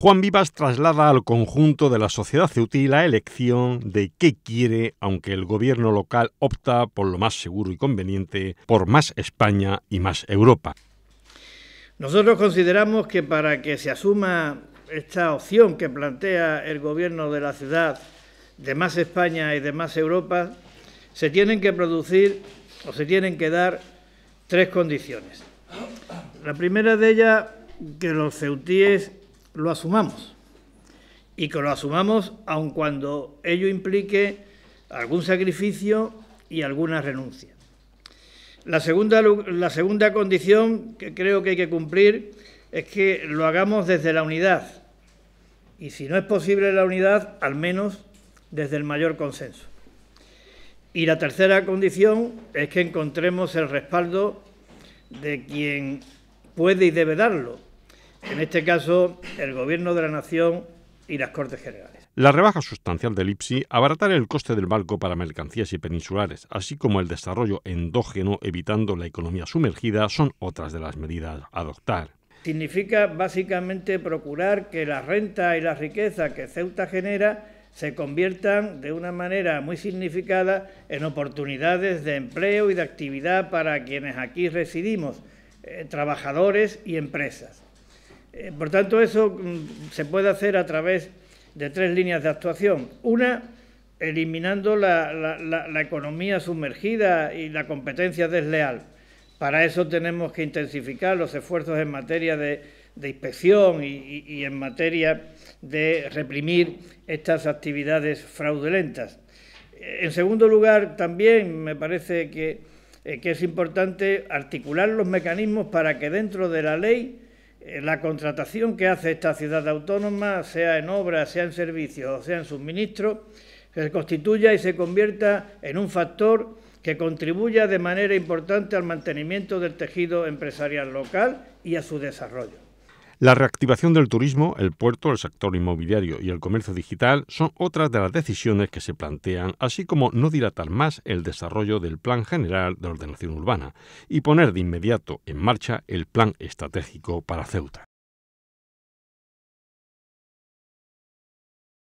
Juan Vivas traslada al conjunto de la sociedad ceutí la elección de qué quiere, aunque el gobierno local opta por lo más seguro y conveniente, por más España y más Europa. Nosotros consideramos que para que se asuma esta opción que plantea el gobierno de la ciudad de más España y de más Europa, se tienen que producir o se tienen que dar tres condiciones. La primera de ellas, que los ceutíes lo asumamos. Y que lo asumamos aun cuando ello implique algún sacrificio y alguna renuncia. La segunda, la segunda condición que creo que hay que cumplir es que lo hagamos desde la unidad. Y si no es posible la unidad, al menos desde el mayor consenso. Y la tercera condición es que encontremos el respaldo de quien puede y debe darlo, en este caso el Gobierno de la Nación y las Cortes Generales. La rebaja sustancial del IPSI abaratar el coste del barco para mercancías y peninsulares, así como el desarrollo endógeno evitando la economía sumergida, son otras de las medidas a adoptar. Significa básicamente procurar que la renta y la riqueza que Ceuta genera se conviertan de una manera muy significada en oportunidades de empleo y de actividad para quienes aquí residimos, eh, trabajadores y empresas. Eh, por tanto, eso mm, se puede hacer a través de tres líneas de actuación. Una, eliminando la, economía sumergida y la competencia desleal. Para eso tenemos que intensificar los esfuerzos en materia de, inspección y, en materia de reprimir estas actividades fraudulentas. Eh, en segundo lugar, también me parece eh, que es importante articular los mecanismos para que dentro de la ley eh, la contratación que hace esta ciudad autónoma, sea en obras, sea en servicios o sea en suministro, se constituya y se convierta en un factor que contribuya de manera importante al mantenimiento del tejido empresarial local y a su desarrollo. La reactivación del turismo, el puerto, el sector inmobiliario y el comercio digital son otras de las decisiones que se plantean, así como no dilatar más el desarrollo del Plan General de Ordenación Urbana y poner de inmediato en marcha el Plan Estratégico para Ceuta.